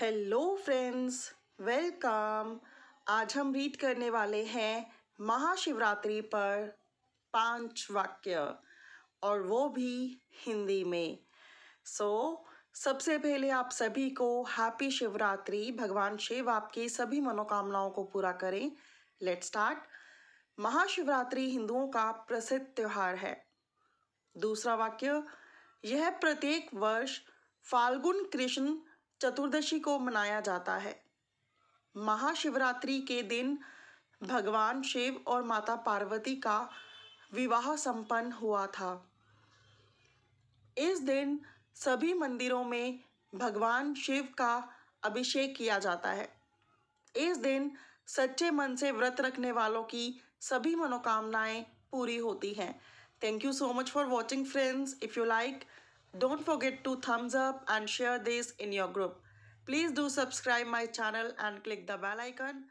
Hello friends welcome आज हम read करने वाले हैं महाशिवरात्रि पर पांच वाक्य और वो भी हिंदी में सो so, सबसे पहले आप सभी को हैप्पी शिवरात्रि भगवान शिव आपकी सभी मनोकामनाओं को पूरा करें लेट स्टार्ट महाशिवरात्रि हिंदुओं का प्रसिद्ध त्यौहार है दूसरा वाक्य यह प्रत्येक वर्ष फाल्गुन कृष्ण चतुर्दशी को मनाया जाता है महाशिवरात्रि के दिन भगवान शिव और माता पार्वती का विवाह संपन्न हुआ था इस दिन सभी मंदिरों में भगवान शिव का अभिषेक किया जाता है इस दिन सच्चे मन से व्रत रखने वालों की सभी मनोकामनाएं पूरी होती हैं thank you so much for watching friends if you like Don't forget to thumbs up and share this in your group. Please do subscribe my channel and click the bell icon